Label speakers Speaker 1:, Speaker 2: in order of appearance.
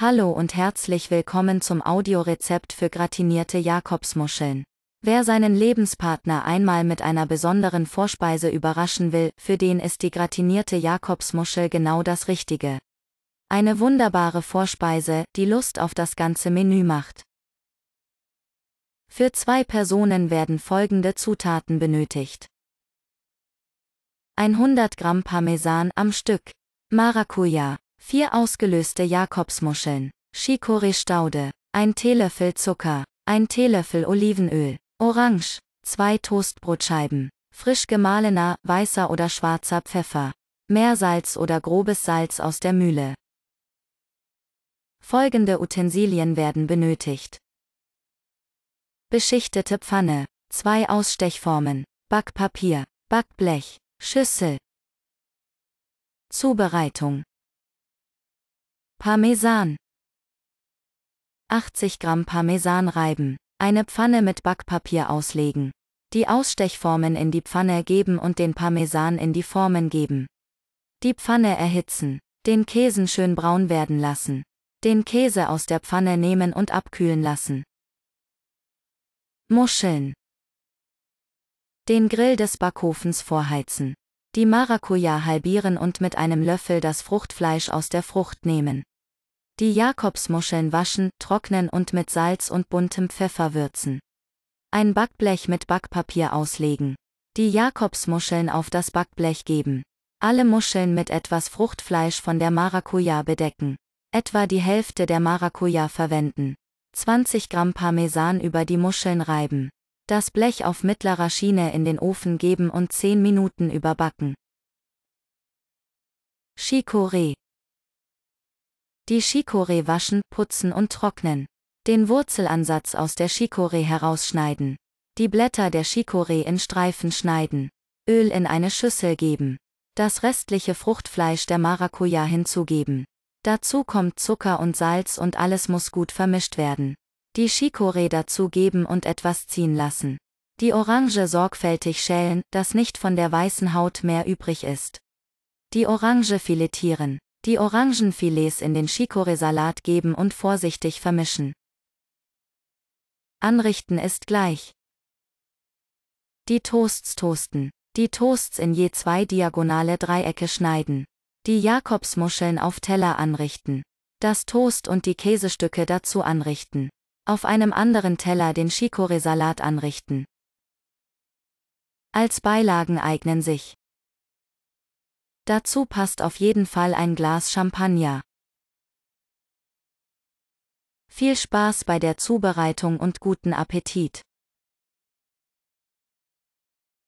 Speaker 1: Hallo und herzlich willkommen zum Audiorezept für gratinierte Jakobsmuscheln. Wer seinen Lebenspartner einmal mit einer besonderen Vorspeise überraschen will, für den ist die gratinierte Jakobsmuschel genau das Richtige. Eine wunderbare Vorspeise, die Lust auf das ganze Menü macht. Für zwei Personen werden folgende Zutaten benötigt. 100 Gramm Parmesan am Stück, Maracuja, 4 ausgelöste Jakobsmuscheln, Chicorée Staude, ein Teelöffel Zucker, ein Teelöffel Olivenöl, Orange, 2 Toastbrotscheiben, frisch gemahlener, weißer oder schwarzer Pfeffer, Meersalz oder grobes Salz aus der Mühle. Folgende Utensilien werden benötigt. Beschichtete Pfanne, zwei Ausstechformen, Backpapier, Backblech, Schüssel. Zubereitung. Parmesan 80 Gramm Parmesan reiben, eine Pfanne mit Backpapier auslegen. Die Ausstechformen in die Pfanne geben und den Parmesan in die Formen geben. Die Pfanne erhitzen, den Käsen schön braun werden lassen. Den Käse aus der Pfanne nehmen und abkühlen lassen. Muscheln. Den Grill des Backofens vorheizen. Die Maracuja halbieren und mit einem Löffel das Fruchtfleisch aus der Frucht nehmen. Die Jakobsmuscheln waschen, trocknen und mit Salz und buntem Pfeffer würzen. Ein Backblech mit Backpapier auslegen. Die Jakobsmuscheln auf das Backblech geben. Alle Muscheln mit etwas Fruchtfleisch von der Maracuja bedecken. Etwa die Hälfte der Maracuja verwenden. 20 Gramm Parmesan über die Muscheln reiben. Das Blech auf mittlerer Schiene in den Ofen geben und 10 Minuten überbacken. Chicorée die Chicorée waschen, putzen und trocknen. Den Wurzelansatz aus der Chicorée herausschneiden. Die Blätter der Chicorée in Streifen schneiden. Öl in eine Schüssel geben. Das restliche Fruchtfleisch der Maracuja hinzugeben. Dazu kommt Zucker und Salz und alles muss gut vermischt werden. Die Chicorée dazu geben und etwas ziehen lassen. Die Orange sorgfältig schälen, dass nicht von der weißen Haut mehr übrig ist. Die Orange filetieren. Die Orangenfilets in den Chicorée-Salat geben und vorsichtig vermischen. Anrichten ist gleich. Die Toasts toasten. Die Toasts in je zwei diagonale Dreiecke schneiden. Die Jakobsmuscheln auf Teller anrichten. Das Toast und die Käsestücke dazu anrichten. Auf einem anderen Teller den Chicorée-Salat anrichten. Als Beilagen eignen sich Dazu passt auf jeden Fall ein Glas Champagner. Viel Spaß bei der Zubereitung und guten Appetit!